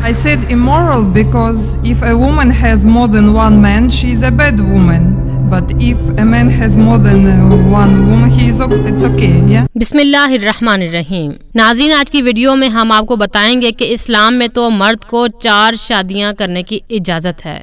I said immoral because if a woman has more than one man, she is a bad woman. But if a man has more than uh, one woman, he is okay, it's okay, yeah? बिस्मिल्लाहिर्रहमानिर्रहीम नाजीन आज की video में हम आपको बताएंगे कि इस्लाम में तो मर्द को चार शादियां करने की इजाज़त है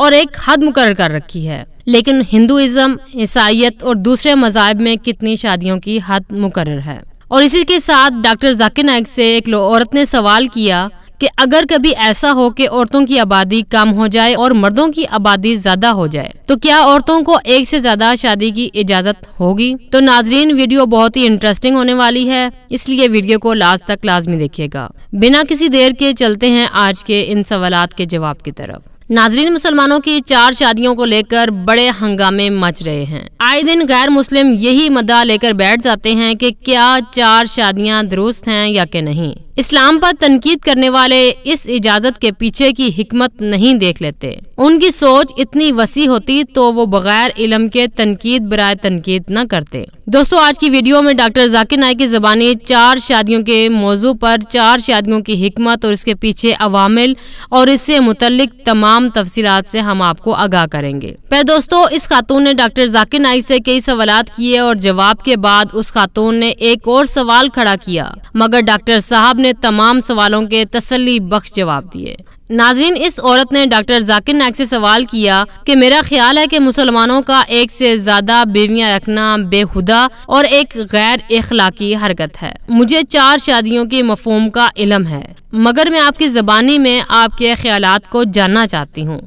और एक हद मुकर कर रखी है लेकिन हिंदुइज्म ईसाइत और दूसरे मजाब में कितनी शादियों की हद मुकर है और इसी के साथ डॉक्टर जाकिर नायक से एक औरत ने सवाल किया कि अगर कभी ऐसा हो कि औरतों की आबादी कम हो जाए और मर्दों की आबादी ज्यादा हो जाए तो क्या औरतों को एक से ज्यादा शादी की इजाजत होगी तो नाजरीन वीडियो बहुत ही इंटरेस्टिंग होने वाली है इसलिए वीडियो को लास्ट तक लाजमी देखिएगा बिना किसी देर के चलते हैं आज के इन सवाल के जवाब की तरफ नाजरीन मुसलमानों की चार शादियों को लेकर बड़े हंगामे मच रहे हैं आए दिन गैर मुस्लिम यही मद्दा लेकर बैठ जाते हैं कि क्या चार शादियां दुरुस्त हैं या के नहीं इस्लाम पर तनकीद करने वाले इस इजाजत के पीछे की हिकमत नहीं देख लेते उनकी सोच इतनी वसी होती तो वो बगैर इलम के तनकीद बरए तनकीद न करते दोस्तों आज की वीडियो में डॉक्टर जाकिर नायक की ज़बानी चार शादियों के मौजू पर चार शादियों की हमत और इसके पीछे अवामिल और इससे मुतल तमाम तफसीत से हम आपको आगाह करेंगे पहले दोस्तों इस खातून ने डॉक्टर जाकिर नायक से कई सवाल किए और जवाब के बाद उस खातून ने एक और सवाल खड़ा किया मगर डॉक्टर साहब ने तमाम सवालों के तसली बख्श जवाब दिए नाजरीन इस औरत ने डॉक्टर जाकिर नायक से सवाल किया कि मेरा ख्याल है कि मुसलमानों का एक से ज्यादा बीवियां रखना बेहुदा और एक गैर इखलाकी हरकत है मुझे चार शादियों के मफहम का इलम है मगर मैं आपकी ज़बानी में आपके ख्याल को जानना चाहती हूँ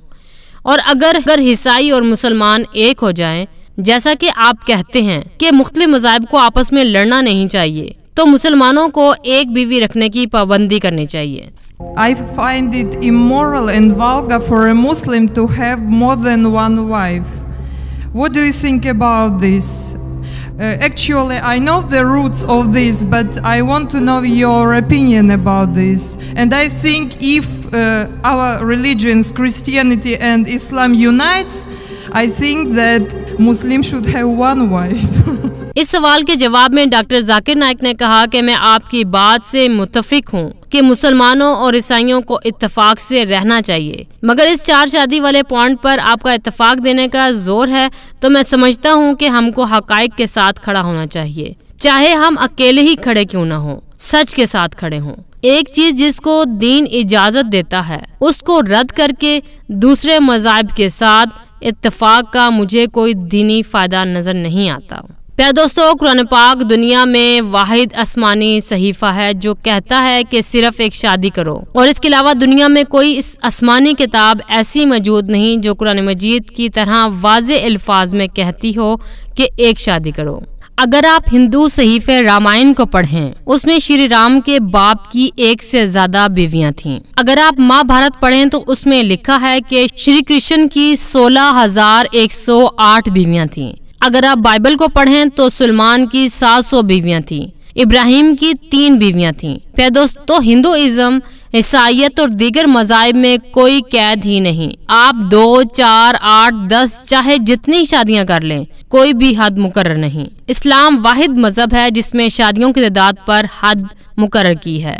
और अगर अगर ईसाई और मुसलमान एक हो जाए जैसा कि आप कहते हैं कि मुख्त मजाहब को आपस में लड़ना नहीं चाहिए तो मुसलमानों को एक बीवी रखने की पाबंदी करनी चाहिए I find it immoral and vulgar for a Muslim to have more than one wife. What do you think about this? Uh, actually, I know the roots of this, but I want to know your opinion about this. And I think if uh, our religions, Christianity and Islam unites, I think that Muslims should have one wife. इस सवाल के जवाब में doctor Zakir Naik ने कहा कि मैं आपकी बात से मुतफिक हूँ कि मुसलमानों और ईसाइयों को इतफाक से रहना चाहिए मगर इस चार शादी वाले पॉइंट पर आपका इतफाक देने का जोर है तो मैं समझता हूँ कि हमको हकाइक के साथ खड़ा होना चाहिए चाहे हम अकेले ही खड़े क्यों ना हो सच के साथ खड़े हों एक चीज जिसको दीन इजाजत देता है उसको रद्द करके दूसरे मजाब के साथ इतफाक का मुझे कोई दीनी फायदा नजर नहीं आता प्यार दोस्तों कुरान पाक दुनिया में वाहिद आसमानी सहीफा है जो कहता है कि सिर्फ एक शादी करो और इसके अलावा दुनिया में कोई इस आसमानी किताब ऐसी मौजूद नहीं जो कुरान मजीद की तरह वाज अल्फाज में कहती हो कि एक शादी करो अगर आप हिंदू सहीफे रामायण को पढ़ें उसमें श्री राम के बाप की एक से ज्यादा बीवियां थीं। अगर आप महाभारत पढ़ें तो उसमें लिखा है कि श्री कृष्ण की सोलह हजार एक सौ आठ बीवियां थीं। अगर आप बाइबल को पढ़ें तो सलमान की 700 बीवियाँ थी इब्राहिम की तीन बीवियाँ थी फिर दोस्तों हिंदुज़म ईसाइत और दीगर मजाब में कोई कैद ही नहीं आप दो चार आठ दस चाहे जितनी शादियां कर लें कोई भी हद मुकर नहीं इस्लाम वाहिद मजहब है जिसमें शादियों की तादाद पर हद मुकर की है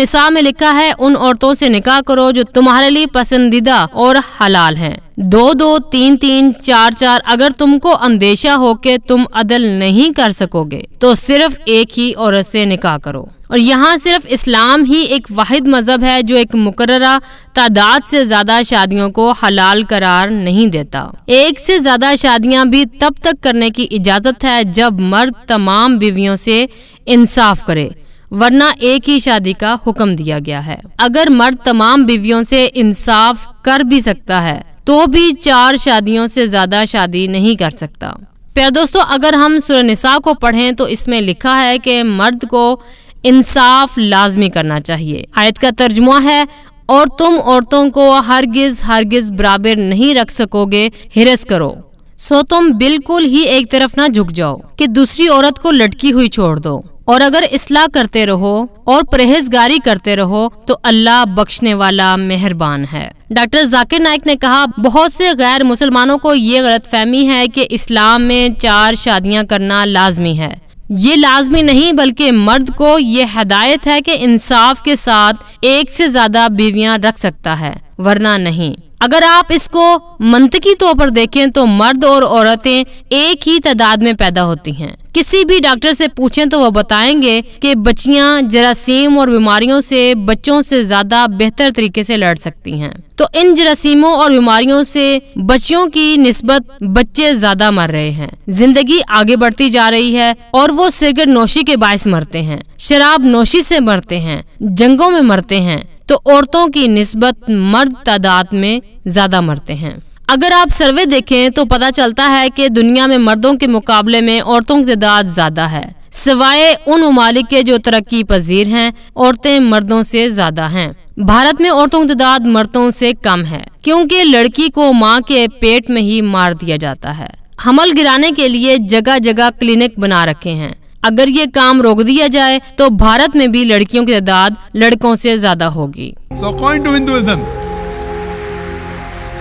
निसा में लिखा है उन औरतों से निकाह करो जो तुम्हारे लिए पसंदीदा और हलाल हैं दो दो तीन तीन चार चार अगर तुमको अंदेशा हो के तुम अदल नहीं कर सकोगे तो सिर्फ एक ही औरत से निकाह करो और यहाँ सिर्फ इस्लाम ही एक वाहिद मज़हब है जो एक मुकर्रा तादाद से ज़्यादा शादियों को हलाल करार नहीं देता एक से ज़्यादा शादियाँ भी तब तक करने की इजाज़त है जब मर्द तमाम बीवियों से इंसाफ करे वरना एक ही शादी का हुक्म दिया गया है अगर मर्द तमाम बीवियों से इंसाफ कर भी सकता है तो भी चार शादियों से ज़्यादा शादी नहीं कर सकता प्यार दोस्तों अगर हम सुरनिसा को पढ़ें तो इसमें लिखा है कि मर्द को इंसाफ लाजमी करना चाहिए आयत का तर्जुमा है और तुम औरतों को हरगिज हरगिज बराबर नहीं रख सकोगे हिरस करो सो तुम बिल्कुल ही एक तरफ ना झुक जाओ कि दूसरी औरत को लटकी हुई छोड़ दो और अगर इसलाह करते रहो और परहेजगारी करते रहो तो अल्लाह बख्शने वाला मेहरबान है डॉक्टर जाकिर नाइक ने कहा बहुत से गैर मुसलमानों को ये गलत फहमी है कि इस्लाम में चार शादियां करना लाजमी है ये लाजमी नहीं बल्कि मर्द को ये हदायत है कि इंसाफ के साथ एक से ज्यादा बीवियां रख सकता है वरना नहीं अगर आप इसको मनतकी तौर पर देखें तो मर्द और औरतें एक ही तादाद में पैदा होती हैं किसी भी डॉक्टर से पूछें तो वह बताएंगे कि बच्चियां जरासीम और बीमारियों से बच्चों से ज्यादा बेहतर तरीके से लड़ सकती हैं तो इन जरासीमों और बीमारियों से बच्चियों की नस्बत बच्चे ज्यादा मर रहे हैं जिंदगी आगे बढ़ती जा रही है और वो सिगरेट नोशी के बायस मरते हैं शराब नोशी से मरते हैं जंगों में मरते हैं तो औरतों की नस्बत मर्द तादाद में ज्यादा मरते हैं अगर आप सर्वे देखें तो पता चलता है कि दुनिया में मर्दों के मुकाबले में औरतों की तादाद ज़्यादा है सिवाय उन ममालिक के जो तरक्की पजीर हैं औरतें मर्दों से ज़्यादा हैं भारत में औरतों की तादाद मर्दों से कम है क्योंकि लड़की को माँ के पेट में ही मार दिया जाता है हमल गिराने के लिए जगह जगह क्लिनिक बना रखे हैं अगर ये काम रोक दिया जाए तो भारत में भी लड़कियों की तादाद लड़कों से ज्यादा होगी so so,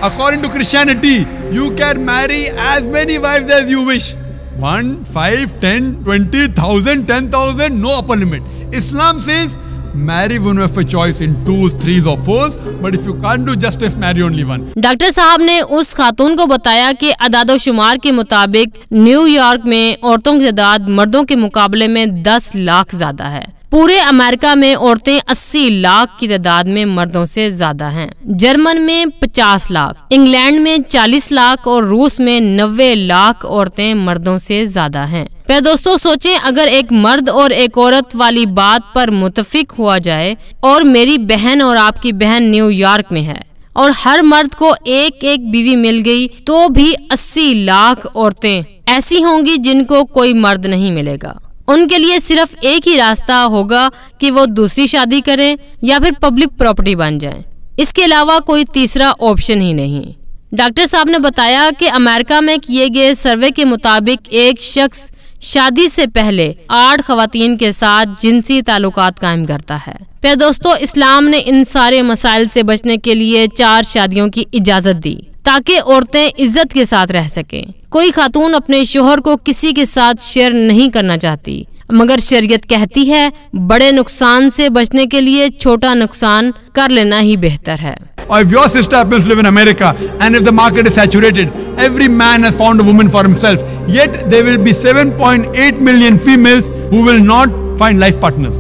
According to Christianity, you can marry as many wives as you wish. One, five, ten, twenty, thousand, ten thousand, no upper limit. Islam says marry one of a choice in twos, threes or fours, but if you can't do justice, marry only one. Sahab ne us ने ko bataya ki adad o shumar ke mutabik New York mein औरतों ki तादाद mardon ke मुकाबले mein 10 lakh ज्यादा hai. पूरे America में औरतें 80 लाख की तादाद में मर्दों से ज्यादा हैं जर्मन में 50 लाख इंग्लैंड में 40 लाख और रूस में 90 लाख औरतें मर्दों से ज्यादा हैं पर दोस्तों सोचें अगर एक मर्द और एक औरत वाली बात पर मुतफिक हुआ जाए और मेरी बहन और आपकी बहन न्यूयॉर्क में है और हर मर्द को एक एक बीवी मिल गई तो भी अस्सी लाख औरतें ऐसी होंगी जिनको कोई मर्द नहीं मिलेगा उनके लिए सिर्फ एक ही रास्ता होगा कि वो दूसरी शादी करें या फिर पब्लिक प्रॉपर्टी बन जाएं। इसके अलावा कोई तीसरा ऑप्शन ही नहीं डॉक्टर साहब ने बताया कि अमेरिका में किए गए सर्वे के मुताबिक एक शख्स शादी से पहले आठ खातन के साथ जिनसी ताल्लुक कायम करता है पे दोस्तों इस्लाम ने इन सारे मसाइल से बचने के लिए चार शादियों की इजाज़त दी ताकि औरतें इज्जत के साथ रह सकें कोई खातून अपने शोहर को किसी के साथ शेयर नहीं करना चाहती मगर शरीयत कहती है बड़े नुकसान से बचने के लिए छोटा नुकसान कर लेना ही बेहतर है Or if your sister happens to live in America and if the market is saturated, every man has found a woman for himself. Yet there will be 7.8 million females who will not find life partners.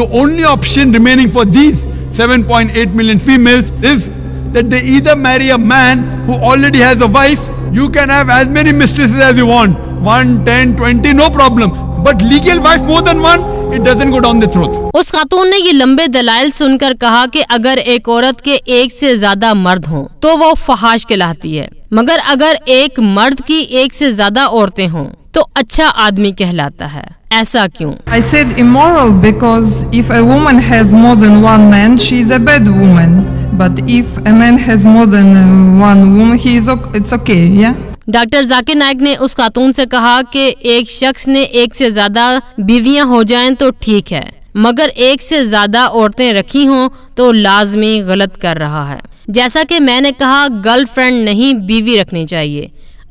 The only option remaining for these 7.8 million females is that they either marry a man who already has a wife. You can have as many mistresses as you want. One, ten, twenty, no problem. But legal wife more than one, it doesn't go down the truth उस खातून ने ये लंबे दलाइल सुनकर कहा कि अगर एक औरत के एक से ज्यादा मर्द हों तो वो फहाश कहलाती है मगर अगर एक मर्द की एक से ज्यादा औरतें हों तो अच्छा आदमी कहलाता है ऐसा क्यों I said immoral because if a woman has more than one man, she is a bad woman. But if a man has more than uh, one woman, he is okay, it's okay, yeah. Doctor Zakir Naik ने उस खातून से कहा कि एक शख्स ने एक से ज्यादा बीवियां हो जाएं तो ठीक है मगर एक से ज्यादा औरतें रखी हों तो लाजमी गलत कर रहा है जैसा कि मैंने कहा गर्लफ्रेंड नहीं बीवी रखनी चाहिए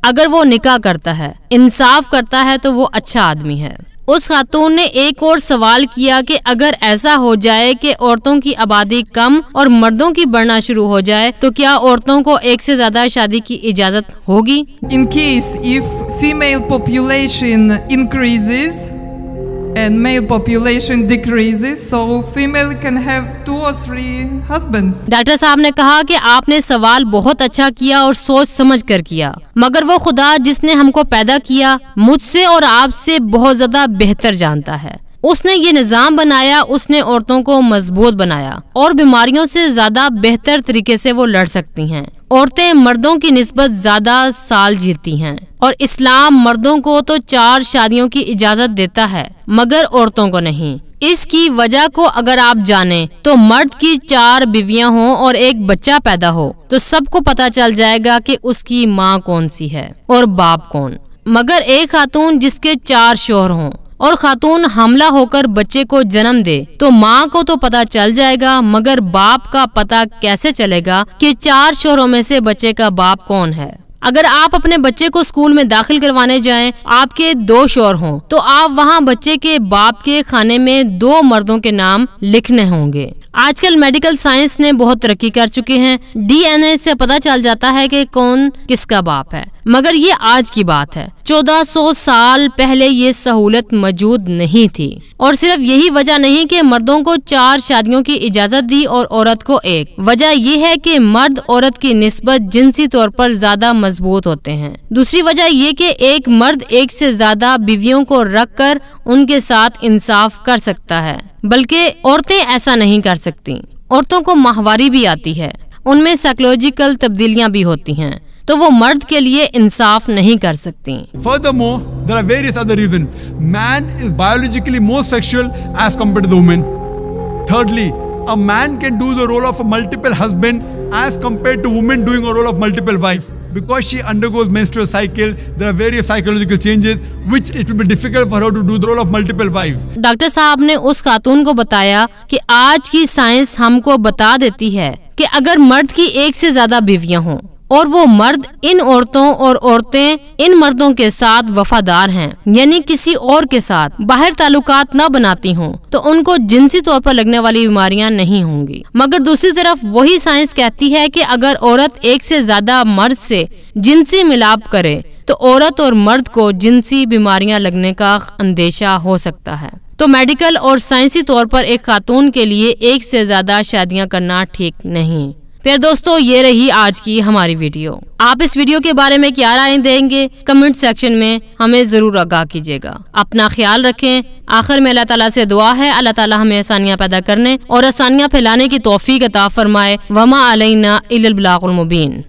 अगर वो निकाह करता है इंसाफ करता है तो वो अच्छा आदमी है उस खातून ने एक और सवाल किया कि अगर ऐसा हो जाए कि औरतों की आबादी कम और मर्दों की बढ़ना शुरू हो जाए तो क्या औरतों को एक से ज्यादा शादी की इजाजत होगी in case if female population increases and male population decreases, so female can have two or three husbands. Doctor साहब ने कहा कि आपने सवाल बहुत अच्छा किया और सोच समझ कर किया मगर वो खुदा जिसने हमको पैदा किया मुझसे और आपसे बहुत ज्यादा बेहतर जानता है उसने ये निज़ाम बनाया उसने औरतों को मजबूत बनाया और बीमारियों से ज़्यादा बेहतर तरीके से वो लड़ सकती हैं औरतें मर्दों की नस्बत ज़्यादा साल जीती हैं और इस्लाम मर्दों को तो चार शादियों की इजाज़त देता है मगर औरतों को नहीं इसकी वजह को अगर आप जाने तो मर्द की चार बीवियां हों और एक बच्चा पैदा हो तो सबको पता चल जाएगा कि उसकी माँ कौन सी है और बाप कौन मगर एक खातून जिसके चार शोहर हों और खातून हमला होकर बच्चे को जन्म दे तो माँ को तो पता चल जाएगा मगर बाप का पता कैसे चलेगा कि चार शोरों में से बच्चे का बाप कौन है अगर आप अपने बच्चे को स्कूल में दाखिल करवाने जाएं, आपके दो शोर हों तो आप वहां बच्चे के बाप के खाने में दो मर्दों के नाम लिखने होंगे आजकल मेडिकल साइंस ने बहुत तरक्की कर चुके हैं डीएनए से पता चल जाता है कि कौन किसका बाप है मगर ये आज की बात है 1400 साल पहले ये सहूलत मौजूद नहीं थी और सिर्फ यही वजह नहीं कि मर्दों को चार शादियों की इजाज़त दी और औरत को एक वजह यह है कि मर्द औरत की नस्बत जिनसी तौर पर ज्यादा मजबूत होते हैं दूसरी वजह यह कि एक मर्द एक से ज्यादा बीवियों को रख कर उनके साथ इंसाफ कर सकता है बल्कि औरतें ऐसा नहीं कर सकती औरतों को माहवारी भी आती है उनमें साइकोलॉजिकल तब्दीलियाँ भी होती हैं तो वो मर्द के लिए इंसाफ नहीं कर सकती more are various other reason man is biologically more sexual as compare to women thirdly a man can do the role of multiple husband as compare to women doing a role of multiple wife because she undergoes menstrual cycle there are various psychological changes which it will be difficult for her to do the role of multiple wives doctor साहब ने उस खातून को बताया कि आज की science हमको बता देती है कि अगर मर्द की एक से ज्यादा बीवियां हों और वो मर्द इन औरतों और औरतें इन मर्दों के साथ वफादार हैं यानी किसी और के साथ बाहर ताल्लुकात न बनाती हों तो उनको जिनसी तौर पर लगने वाली बीमारियां नहीं होंगी मगर दूसरी तरफ वही साइंस कहती है कि अगर औरत एक से ज्यादा मर्द से जिनसी मिलाप करे तो औरत और मर्द को जिनसी बीमारियां लगने का अंदेशा हो सकता है तो मेडिकल और साइंसी तौर पर एक खातून के लिए एक से ज्यादा शादियां करना ठीक नहीं फिर दोस्तों ये रही आज की हमारी वीडियो आप इस वीडियो के बारे में क्या राय देंगे कमेंट सेक्शन में हमें जरूर आगाह कीजिएगा अपना ख्याल रखें आखिर में अल्लाह ताला से दुआ है अल्लाह ताला हमें आसानियाँ पैदा करने और आसानियाँ फैलाने की तोफ़ी अता फरमाए वमा अलना इलबलामुबीन